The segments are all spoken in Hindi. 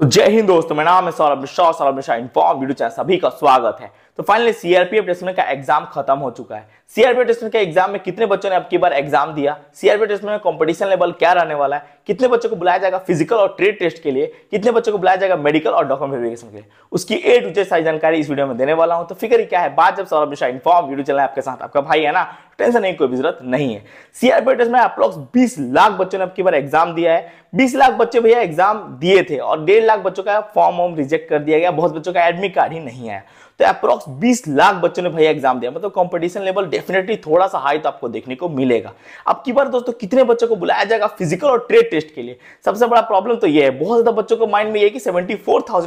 तो जय हिंद दोस्तों मेरा नाम है सौरभ मिश्रा और Saurabh Mishra inform video channel सभी का स्वागत है तो फाइनली सीआरपीएफ टेस्टमेंट का एग्जाम खत्म हो चुका है सीआरपीएफ टेस्टमेंट के एग्जाम में कितने बच्चों ने अब की बार एग्जाम दिया सीआरपीएफ टेस्टमेंट में कंपटीशन लेवल क्या रहने वाला है कितने बच्चों को बुलाया जाएगा फिजिकल और ट्रेड टेस्ट के लिए कितने बच्चों को बुलाया जाएगा मेडिकल और डॉक्यूमेंट वेरिफिकेशन के लिए उसकी ए टू जे सारी जानकारी इस वीडियो में देने वाला हूं तो फिक्र क्या है बात जब सौरभ मिश्रा इन्फॉर्म वीडियो चलना आपके साथ आपका भाई है ना टेंशन नहीं कोई जरूरत नहीं है सीआरपीएफ टेस्ट में अप्रोक्स बीस लाख बच्चों ने अब की बार एग्जाम दिया है बीस लाख बच्चे भैया एग्जाम दिए थे और डेढ़ लाख बच्चों का फॉर्म वॉर्म रिजेक्ट कर दिया गया बहुत बच्चों का एडमिट कार्ड ही नहीं आया तो अप्रॉक्स 20 लाख बच्चों ने भैया एग्जाम दिया मतलब कंपटीशन लेवल डेफिनेटली थोड़ा सा हाई तो आपको देखने को मिलेगा अब की बार दोस्तों कितने बच्चों को बुलाया जाएगा फिजिकल और ट्रेड टेस्ट के लिए सबसे बड़ा प्रॉब्लम तो ये है बहुत ज्यादा बच्चों को माइंड में ये कि सेवेंटी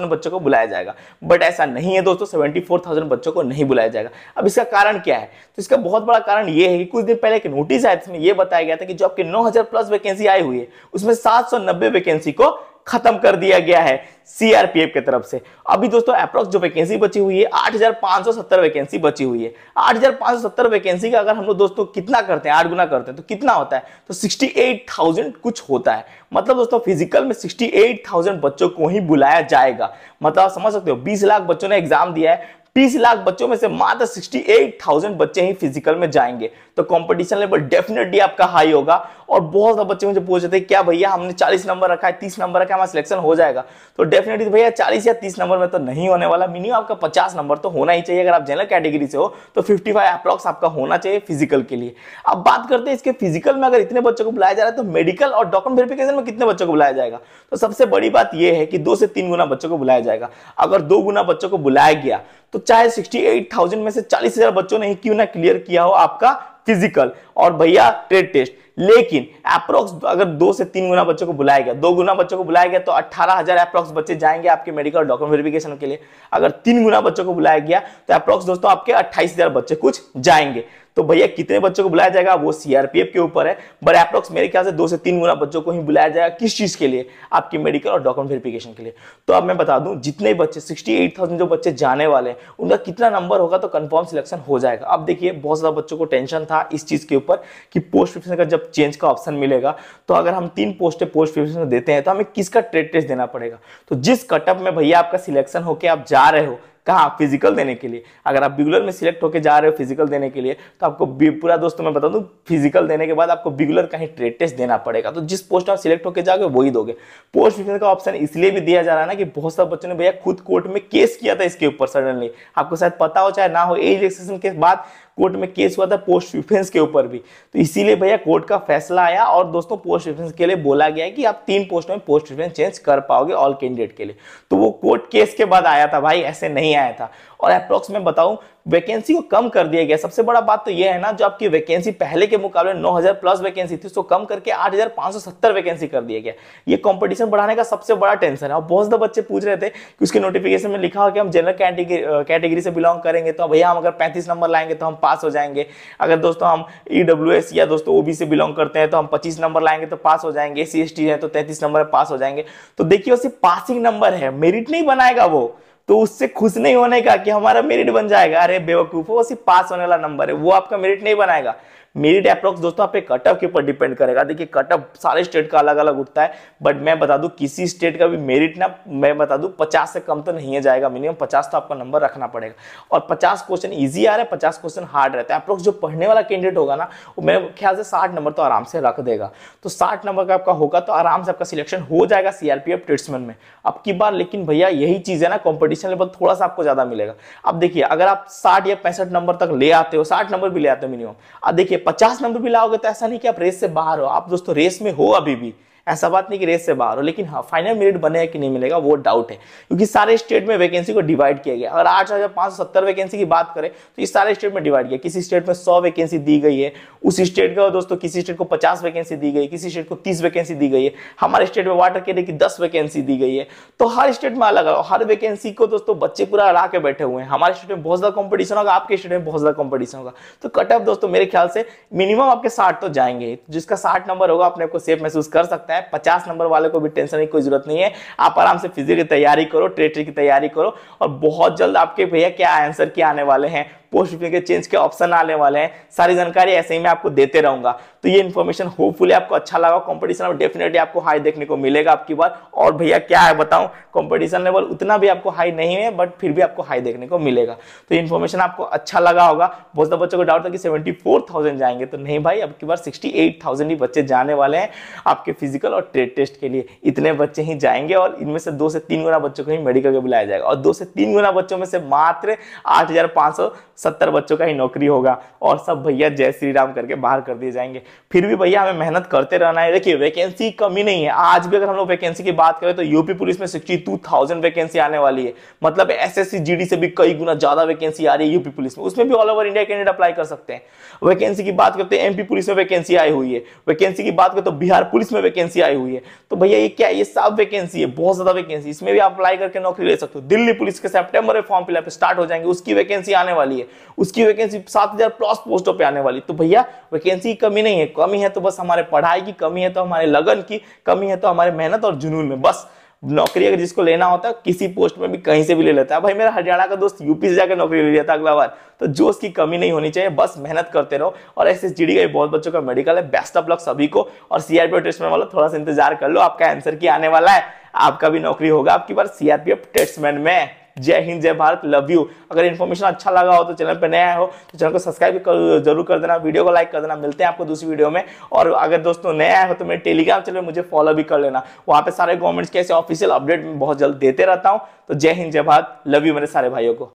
बच्चों को बुलाया जाएगा बट ऐसा नहीं है दोस्तों सेवेंटी बच्चों को नहीं बुलाया जाएगा अब इसका कारण क्या है तो इसका बहुत बड़ा कारण यह है कि कुछ दिन पहले एक नोटिस आया था यह बताया गया था कि जो आपके नौ प्लस वैकेंसी आई हुई है उसमें सात वैकेंसी को खत्म कर दिया गया है सीआरपीएफ की तरफ से अभी दोस्तों अप्रोक्स जो वैकेंसी बची हुई है 8,570 वैकेंसी बची हुई है 8,570 वैकेंसी का अगर हम लोग दोस्तों कितना करते हैं आठ गुना करते हैं तो कितना होता है तो 68,000 कुछ होता है मतलब दोस्तों फिजिकल में 68,000 बच्चों को ही बुलाया जाएगा मतलब समझ सकते हो बीस लाख बच्चों ने एग्जाम दिया है तीस लाख बच्चों में से मात्र सिक्सटी एट थाउजेंड बच्चे ही फिजिकल में जाएंगे तो कंपटीशन लेवल डेफिनेटली आपका हाई होगा और बहुत सारे बच्चे मुझे पूछ रहे थे क्या भैया हमने चालीस नंबर रखा है तीस नंबर रखा है हमारा सिलेक्शन हो जाएगा तो डेफिनेटली भैया चालीस या तीस नंबर में तो नहीं होने वाला मिनिमम आपका पचास नंबर तो होना ही चाहिए अगर आप जनरल कैटेगरी से हो तो फिफ्टी फाइव अप्रॉक्स आपका होना चाहिए फिजिकल के लिए अब बात करते हैं इसके फिजिकल में अगर इतने बच्चों को बुलाया जा रहा है तो मेडिकल और डॉक्यूमेंट वेरिफिकेशन में कितने बच्चों को बुलाया जाएगा तो सबसे बड़ी बात यह है कि दो से तीन गुना बच्चों को बुलाया जाएगा अगर दो गुना बच्चों को बुलाया गया तो चाहे 68,000 में से 40,000 बच्चों ने ही क्यों ना क्लियर किया हो आपका फिजिकल और भैया ट्रेड टेस्ट लेकिन अप्रोक्स अगर दो से तीन गुना बच्चों को बुलाया गया दो गुना बच्चों को बुलाया गया तो अट्ठारह हजार अप्रोक्स बच्चे जाएंगे आपके मेडिकल डॉक्यूमेंट वेरिफिकेशन के लिए अगर तीन गुना बच्चों को बुलाया गया तो अप्रोक्स दोस्तों आपके अट्ठाईस बच्चे कुछ जाएंगे तो भैया कितने बच्चों को बुलाया जाएगा वो सीआरपीएफ के ऊपर है बट अप्रोक्स मेरे ख्याल से दो से तीन गुना बच्चों को ही बुलाया जाएगा किस चीज के लिए आपकी मेडिकल और डॉक्यूमेंट वेरिफिकेशन के लिए तो अब मैं बता दूं जितने बच्चे 68,000 जो बच्चे जाने वाले हैं उनका कितना नंबर होगा तो कंफर्म सिलेक्शन हो जाएगा अब देखिए बहुत ज्यादा बच्चों को टेंशन था इस चीज के ऊपर कि पोस्ट फिफ्टन का जब जब चेंज का ऑप्शन मिलेगा तो अगर हम तीन पोस्टें पोस्ट फिफ्टी में देते हैं तो हमें किसका ट्रेड टेस्ट देना पड़ेगा तो जिस कटअप में भैया आपका सिलेक्शन होकर आप जा रहे हो कहा फिजिकल देने के लिए अगर आप बिगुलर में सिलेक्ट होकर जा रहे हो फिजिकल देने के लिए तो आपको पूरा दोस्तों मैं बता दूं फिजिकल देने के बाद आपको बिगुलर कहीं ट्रेड टेस्ट देना पड़ेगा तो जिस पोस्ट आप सिलेक्ट होकर जाओगे वही दोगे पोस्ट फिजिकल का ऑप्शन इसलिए भी दिया जा रहा है ना कि बहुत सारे बच्चों ने भैया खुद कोर्ट में केस किया था इसके ऊपर सडनली आपको शायद पता हो चाहे ना हो एज एक्सेशन के बाद कोर्ट में केस हुआ था पोस्ट डिफेंस के ऊपर भी तो इसीलिए भैया कोर्ट का फैसला आया और दोस्तों पोस्ट डिफेंस के लिए बोला गया कि आप तीन पोस्ट में पोस्ट डिफेंस चेंज कर पाओगे ऑल कैंडिडेट के लिए तो वो कोर्ट केस के बाद आया था भाई ऐसे नहीं नहीं आया था और अप्रोक्स में बताऊं वैकेंसी को कम कर दिया गया सबसे बड़ा बात तो यह है ना जो आपकी वैकेंसी पहले के मुकाबले 9000 प्लस वैकेंसी थी उसको कम करके 8570 वैकेंसी कर दिया गया ये कंपटीशन बढ़ाने का सबसे बड़ा टेंशन है और बहुत ज्यादा बच्चे पूछ रहे थे कि उसके नोटिफिकेशन में लिखा हो कि हम जनरल कैटेगरी से बिलोंग करेंगे तो भैया हम अगर पैंतीस नंबर लाएंगे तो हम पास हो जाएंगे अगर दोस्तों हम ईडब्ल्यू e या दोस्तों ओबी से बिलोंग करते हैं तो हम पच्चीस नंबर लाएंगे तो पास हो जाएंगे एस सी हैं तो तैतीस नंबर पास हो जाएंगे तो देखिए उसे पासिंग नंबर है मेरिट नहीं बनाएगा वो तो उससे खुश नहीं होने का कि हमारा मेरिट बन जाएगा अरे बेवकूफ हो सिर्फ पास होने वाला नंबर है वो आपका मेरिट नहीं बनाएगा मेरिट अप्रोक्स दोस्तों आप कटअप के ऊपर डिपेंड करेगा देखिए कटअप सारे स्टेट का अलग अलग उठता है बट मैं बता दूं किसी स्टेट का भी मेरिट ना मैं बता दूं पचास से कम तो नहीं जाएगा मिनिमम पचास तो आपका नंबर रखना पड़ेगा और पचास क्वेश्चन ईजी आ रहा है पचास क्वेश्चन हार्ड रहता है अप्रोक्स जो पढ़ने वाला कैंडिडेट होगा ना वो मेरे ख्याल से साठ नंबर तो आराम से रख देगा तो साठ नंबर का आपका होगा तो आराम से आपका सिलेक्शन हो जाएगा सीआरपीएफ ट्रेड्समैन में अब बार लेकिन भैया यही चीज है ना कॉम्पिटिशन लेवल थोड़ा सा आपको ज्यादा मिलेगा अब देखिए अगर आप साठ या पैंसठ नंबर तक ले आते हो साठ नंबर भी ले आते हो मिनिमम अब देखिए पचास नंबर भी लाओगे तो ऐसा नहीं कि आप रेस से बाहर हो आप दोस्तों रेस में हो अभी भी ऐसा बात नहीं कि रेस से बाहर हो लेकिन हाँ फाइनल मेरिट बने कि नहीं मिलेगा वो डाउट है क्योंकि सारे स्टेट में वैकेंसी को डिवाइड किया गया अगर आठ हज़ार पांच सौ सत्तर वैकेंसी की बात करें तो इस सारे स्टेट में डिवाइड किया किसी स्टेट में सौ वैकेंसी दी गई है उस स्टेट का दोस्तों किसी स्टेट को पचास वैकेंसी दी गई किसी स्टेट को तीस वैकेंसी दी गई है हमारे स्टेट में वाटर कैरियर की दस वैकेंसी दी गई है तो हर स्टेट में अलग हर वैकेंसी को दोस्तों बच्चे पूरा अड़ा के बैठे हुए हैं हमारे स्टेट में बहुत ज़्यादा कॉम्पिटिशन होगा आपके स्टेट में बहुत ज़्यादा कॉम्पिटिशन होगा तो कट ऑफ दोस्तों मेरे ख्याल से मिनिमम आपके साठ तो जाएंगे जिसका साठ नंबर होगा अपने आपको सेफ महसूस कर सकते हैं है पचास नंबर वाले को भी टेंशन की कोई जरूरत नहीं है आप आराम से फिजिक्स की तैयारी करो ट्रेटरी की तैयारी करो और बहुत जल्द आपके भैया क्या आंसर के आने वाले हैं पोस्ट के चेंज के ऑप्शन आने वाले हैं सारी जानकारी ऐसे ही मैं आपको देते रहूंगा तो ये इन्फॉर्मेशन होपफुली आपको अच्छा लगा कॉम्पिटिशन में डेफिनेटली आपको हाई देखने को मिलेगा आपकी बार और भैया क्या है बताऊँ कॉम्पिटिशन लेवल उतना भी आपको हाई नहीं है बट फिर भी आपको हाई देखने को मिलेगा तो इन्फॉर्मेशन आपको अच्छा लगा होगा बहुत सारे बच्चों को डाउट था कि सेवेंटी फोर थाउजेंड जाएंगे तो नहीं भाई अब बार सिक्सटी एट थाउजेंड ही बच्चे जाने वाले हैं आपके फिजिकल और ट्रेड टेस्ट के लिए इतने बच्चे ही जाएंगे और इनमें से दो से तीन गुना बच्चों को ही मेडिकल के बुलाया जाएगा और दो से तीन गुना बच्चों में से मात्र आठ हजार पांच सौ सत्तर बच्चों का ही नौकरी होगा और सब भैया जय श्री राम करके बाहर कर दिए जाएंगे फिर भी भैया हमें मेहनत करते रहना है देखिए वैकेंसी कमी नहीं है आज भी अगर हम लोग वैकेंसी की बात करें तो यूपी पुलिस में सिक्सटी टू थाउजेंड वैकेंसी आने वाली है मतलब एस एस से भी कई गुना ज्यादा वैकेंसी आ रही है यूपी पुलिस में उसमें भी all over India candidate apply कर सकते हैं वैकेंसी की बात करते हैं एमपी पुलिस में वैकेंसी आई हुई है वैकेंसी की बात करते तो बिहार पुलिस में वैकेंसी आई हुई है तो भैया ये क्या ये सब वैकेंसी है बहुत ज्यादा वैकेंसी इसमें भी आप अप्लाई करके नौकरी ले सकते हो दिल्ली पुलिस के सेप्टेम्बर में फॉर्म फिलअप स्टार्ट हो जाएंगे उसकी वैकेंसी आने वाली है उसकी वैकेंसी सात हजार प्लस पोस्टों पे आने वाली तो भैया वैकेंसी की कमी नहीं है कमी है तो बस हमारे पढ़ाई की कमी है तो हमारे लगन की कमी है तो हमारे मेहनत और जुनून में बस नौकरी अगर जिसको लेना होता है किसी पोस्ट में भी कहीं से भी ले लेता है भाई मेरा हरियाणा का दोस्त यूपी से जाकर नौकरी ले लिया था अगला बार तो जोश की कमी नहीं होनी चाहिए बस मेहनत करते रहो और ऐसे जीडी का बहुत बच्चों का मेडिकल है बेस्ट ऑफ लक सभी को और सीआरपीएफ टेस्ट में वाला थोड़ा सा इंतजार कर लो आपका आंसर की आने वाला है आपका भी नौकरी होगा आपकी बार सीआरपीएफ टेस्टमैन में जय हिंद जय भारत लव यू अगर इन्फॉर्मेशन अच्छा लगा हो तो चैनल पर नया हो तो चैनल को सब्सक्राइब कर, जरूर कर देना वीडियो को लाइक कर देना मिलते हैं आपको दूसरी वीडियो में और अगर दोस्तों नया हो तो मेरे टेलीग्राम चैनल मुझे फॉलो भी कर लेना वहाँ पर सारे गवर्नमेंट्स के ऐसे ऑफिशियल अपडेट बहुत जल्द देते रहता हूँ तो जय हिंद जय भारत लव यू मेरे सारे भाइयों को